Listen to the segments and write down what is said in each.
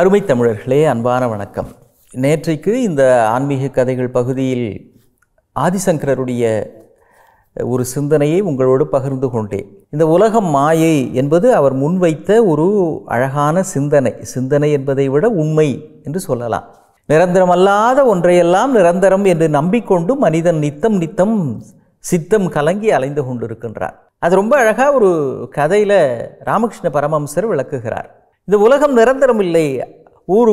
அருமை தமிழர்களே அன்பான வணக்கம் நேற்றைக்கு இந்த ஆன்மீக கதைகள் பகுதியில் ஆதிசங்கரருடைய ஒரு சிந்தனையை உங்களோடு பகிர்ந்து கொண்டேன் இந்த உலகம் மாயை என்பது அவர் முன்வைத்த ஒரு அழகான சிந்தனை சிந்தனை என்பதை விட உண்மை என்று சொல்லலாம் நிரந்தரமல்லாத ஒன்றையெல்லாம் நிரந்தரம் என்று நம்பிக்கொண்டு மனிதன் நித்தம் நித்தம் சித்தம் கலங்கி அலைந்து கொண்டிருக்கின்றார் அது ரொம்ப அழகாக ஒரு கதையில் ராமகிருஷ்ண பரமம்சர் விளக்குகிறார் இந்த உலகம் நிரந்தரம் இல்லை ஒரு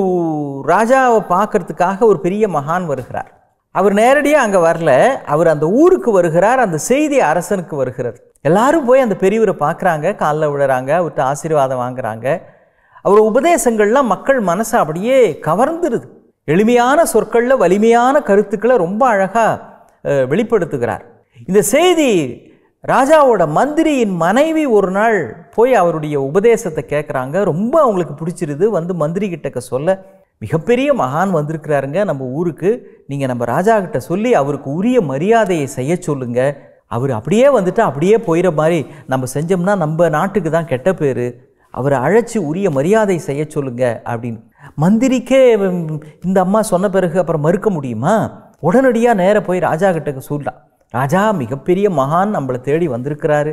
ராஜாவை பார்க்கறதுக்காக ஒரு பெரிய மகான் வருகிறார் அவர் நேரடியாக அங்கே வரல அவர் அந்த ஊருக்கு வருகிறார் அந்த செய்தி அரசனுக்கு வருகிறார் எல்லாரும் போய் அந்த பெரியவரை பார்க்குறாங்க காலில் விழுறாங்க அவர்கிட்ட ஆசீர்வாதம் வாங்குறாங்க அவர் உபதேசங்கள்லாம் மக்கள் மனசை அப்படியே கவர்ந்துருது எளிமையான சொற்களில் வலிமையான கருத்துக்களை ரொம்ப அழகாக வெளிப்படுத்துகிறார் இந்த செய்தி ராஜாவோட மந்திரியின் மனைவி ஒரு நாள் போய் அவருடைய உபதேசத்தை கேட்குறாங்க ரொம்ப அவங்களுக்கு பிடிச்சிருது வந்து மந்திரி கிட்டக்க சொல்ல மிகப்பெரிய மகான் வந்திருக்கிறாருங்க நம்ம ஊருக்கு நீங்கள் நம்ம ராஜா கிட்ட சொல்லி அவருக்கு உரிய மரியாதையை செய்ய சொல்லுங்க அவர் அப்படியே வந்துட்டு அப்படியே போயிடுற மாதிரி நம்ம செஞ்சோம்னா நம்ம நாட்டுக்கு தான் கெட்ட பேர் அவரை அழைச்சி உரிய மரியாதை செய்ய சொல்லுங்க அப்படின்னு மந்திரிக்கே இந்த அம்மா சொன்ன பிறகு அப்புறம் மறுக்க முடியுமா உடனடியாக நேராக போய் ராஜா கிட்டக்கு சொல்லலாம் ராஜா மிகப்பெரிய மகான் நம்மளை தேடி வந்திருக்கிறாரு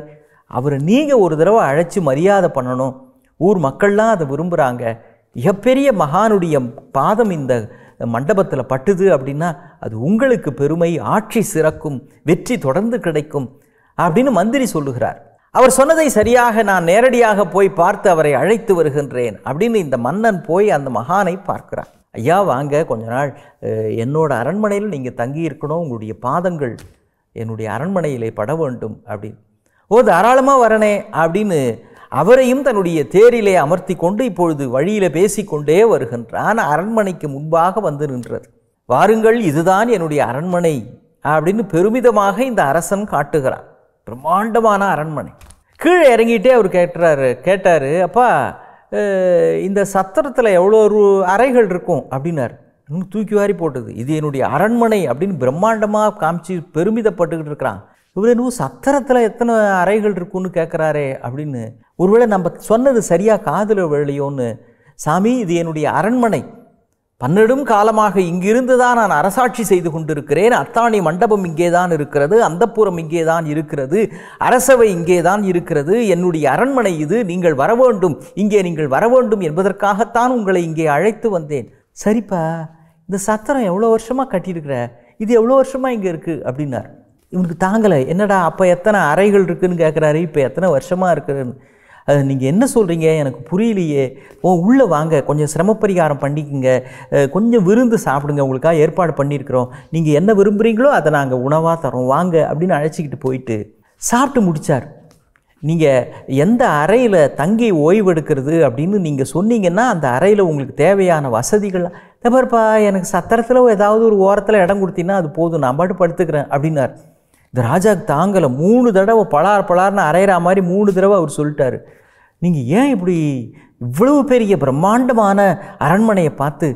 அவரை நீங்கள் ஒரு தடவை அழைச்சி மரியாதை பண்ணணும் ஊர் மக்கள்லாம் அதை விரும்புகிறாங்க மிகப்பெரிய மகானுடைய பாதம் இந்த மண்டபத்தில் பட்டுது அப்படின்னா அது உங்களுக்கு பெருமை ஆட்சி சிறக்கும் வெற்றி தொடர்ந்து கிடைக்கும் அப்படின்னு மந்திரி சொல்லுகிறார் அவர் சொன்னதை சரியாக நான் நேரடியாக போய் பார்த்து அவரை அழைத்து வருகின்றேன் அப்படின்னு இந்த மன்னன் போய் அந்த மகானை பார்க்கிறார் ஐயா வாங்க கொஞ்ச நாள் என்னோட அரண்மனையில் நீங்கள் தங்கி இருக்கணும் உங்களுடைய பாதங்கள் என்னுடைய அரண்மனையிலே பட வேண்டும் அப்படின்னு ஓ தாராளமாக வரனே அப்படின்னு அவரையும் தன்னுடைய தேரிலே அமர்த்தி கொண்டு இப்பொழுது வழியில் பேசிக்கொண்டே வருகின்றான் அரண்மனைக்கு முன்பாக வந்து நின்றது வாருங்கள் இதுதான் என்னுடைய அரண்மனை அப்படின்னு பெருமிதமாக இந்த அரசன் காட்டுகிறான் பிரம்மாண்டமான அரண்மனை கீழே இறங்கிட்டே அவர் கேட்டுறாரு கேட்டார் அப்பா இந்த சத்திரத்தில் எவ்வளோ ஒரு அறைகள் இருக்கும் அப்படின்னாரு இன்னும் தூக்கி வாரி போட்டது இது என்னுடைய அரண்மனை அப்படின்னு பிரம்மாண்டமாக காமிச்சு பெருமிதப்பட்டுக்கிட்டு இருக்கிறான் இவர் என்னவோ சத்திரத்தில் எத்தனை அறைகள் இருக்குன்னு கேட்குறாரே அப்படின்னு ஒருவேளை நம்ம சொன்னது சரியாக காதில் விளையோன்னு சாமி இது என்னுடைய அரண்மனை பன்னெடும் காலமாக இங்கிருந்து தான் நான் அரசாட்சி செய்து கொண்டிருக்கிறேன் அத்தாணி மண்டபம் இங்கே தான் இருக்கிறது அந்தப்புறம் இங்கே தான் இருக்கிறது அரசவை இங்கே தான் இருக்கிறது என்னுடைய அரண்மனை இது நீங்கள் வர வேண்டும் இங்கே நீங்கள் வர வேண்டும் என்பதற்காகத்தான் உங்களை இங்கே அழைத்து வந்தேன் சரிப்பா இந்த சத்திரம் எவ்வளோ வருஷமாக கட்டியிருக்கிற இது எவ்வளோ வருஷமாக இங்கே இருக்குது அப்படின்னார் இவனுக்கு தாங்கலை என்னடா அப்போ எத்தனை அறைகள் இருக்குதுன்னு கேட்குறாரு இப்போ எத்தனை வருஷமாக இருக்குதுன்னு அது நீங்கள் என்ன சொல்கிறீங்க எனக்கு புரியலையே ஓ உள்ளே வாங்க கொஞ்சம் சிரமப்பரிகாரம் பண்ணிக்கோங்க கொஞ்சம் விருந்து சாப்பிடுங்க உங்களுக்காக ஏற்பாடு பண்ணியிருக்கிறோம் நீங்கள் என்ன விரும்புகிறீங்களோ அதை நாங்கள் உணவாக தரோம் வாங்க அப்படின்னு அழைச்சிக்கிட்டு போயிட்டு சாப்பிட்டு முடித்தார் நீங்கள் எந்த அறையில் தங்கி ஓய்வெடுக்கிறது அப்படின்னு நீங்கள் சொன்னீங்கன்னா அந்த அறையில் உங்களுக்கு தேவையான வசதிகள் தப்பர்ப்பா எனக்கு சத்திரத்தில் ஏதாவது ஒரு ஓரத்தில் இடம் கொடுத்தீங்கன்னா அது போதும் நான் பாட்டு படுத்துக்கிறேன் அப்படின்னார் இந்த ராஜா தாங்கலை மூணு தடவை பலார் பலார்னு அரைகிற மாதிரி மூணு தடவை அவர் சொல்லிட்டார் நீங்கள் ஏன் இப்படி இவ்வளவு பெரிய பிரம்மாண்டமான அரண்மனையை பார்த்து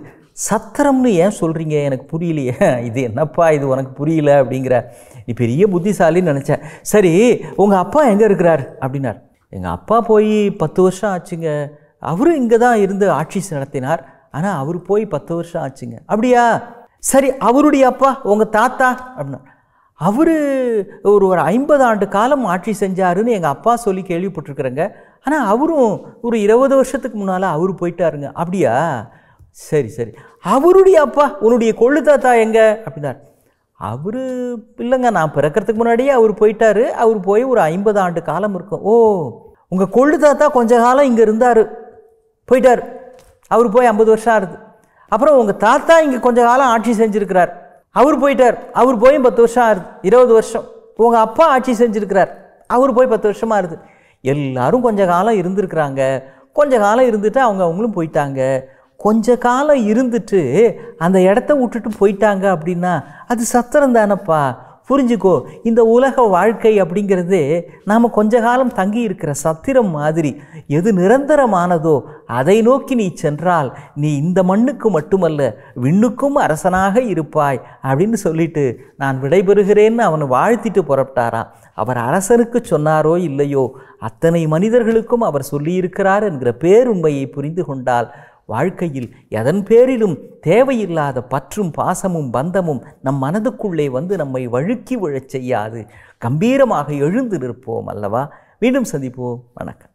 சத்திரம்னு ஏன் சொல்கிறீங்க எனக்கு புரியலையே இது என்னப்பா இது உனக்கு புரியல அப்படிங்கிற நீ பெரிய புத்திசாலின்னு நினச்சேன் சரி உங்கள் அப்பா எங்கே இருக்கிறார் அப்படின்னார் எங்கள் அப்பா போய் பத்து வருஷம் ஆச்சுங்க அவரும் இங்கே தான் இருந்து ஆட்சி நடத்தினார் ஆனால் அவர் போய் பத்து வருஷம் ஆச்சுங்க அப்படியா சரி அவருடைய அப்பா உங்கள் தாத்தா அப்படின்னா அவர் ஒரு ஒரு ஐம்பது ஆண்டு காலம் ஆட்சி செஞ்சாருன்னு எங்கள் அப்பா சொல்லி கேள்விப்பட்டிருக்கிறேங்க ஆனால் அவரும் ஒரு இருபது வருஷத்துக்கு முன்னால் அவர் போயிட்டாருங்க அப்படியா சரி சரி அவருடைய அப்பா உன்னுடைய கொள்ளு தாத்தா எங்கே அப்படின்னார் அவர் இல்லைங்க நான் பிறக்கிறதுக்கு முன்னாடியே அவர் போயிட்டார் அவர் போய் ஒரு ஐம்பது ஆண்டு காலம் இருக்கும் ஓ உங்கள் கொள்ளு தாத்தா கொஞ்ச காலம் இங்கே இருந்தார் போயிட்டார் அவர் போய் ஐம்பது வருஷம் ஆகுது அப்புறம் உங்கள் தாத்தா இங்கே கொஞ்ச காலம் ஆட்சி செஞ்சுருக்கிறார் அவர் போயிட்டார் அவர் போய் பத்து வருஷம் ஆகுது இருபது வருஷம் உங்கள் அப்பா ஆட்சி செஞ்சுருக்கிறார் அவர் போய் பத்து வருஷமாக ஆகுது எல்லோரும் கொஞ்ச காலம் இருந்திருக்கிறாங்க கொஞ்ச காலம் இருந்துட்டு அவங்க அவங்களும் போயிட்டாங்க கொஞ்ச காலம் இருந்துட்டு அந்த இடத்த விட்டுட்டு போயிட்டாங்க அப்படின்னா அது சத்திரம் தானப்பா புரிஞ்சுக்கோ இந்த உலக வாழ்க்கை அப்படிங்கிறது நாம் கொஞ்ச காலம் தங்கி இருக்கிற சத்திரம் மாதிரி எது நிரந்தரமானதோ அதை நோக்கி நீ சென்றால் நீ இந்த மண்ணுக்கு மட்டுமல்ல விண்ணுக்கும் அரசனாக இருப்பாய் அப்படின்னு சொல்லிட்டு நான் விடைபெறுகிறேன்னு அவன் வாழ்த்திட்டு புறப்பட்டாராம் அவர் அரசனுக்கு சொன்னாரோ இல்லையோ அத்தனை மனிதர்களுக்கும் அவர் சொல்லியிருக்கிறார் என்கிற பேருண்மையை புரிந்து கொண்டால் வாழ்க்கையில் எதன் பேரிலும் தேவையில்லாத பற்றும் பாசமும் பந்தமும் நம் மனதுக்குள்ளே வந்து நம்மை வழுக்கி விழச் செய்யாது கம்பீரமாக எழுந்து நிற்போம் அல்லவா மீண்டும் சந்திப்போம் வணக்கம்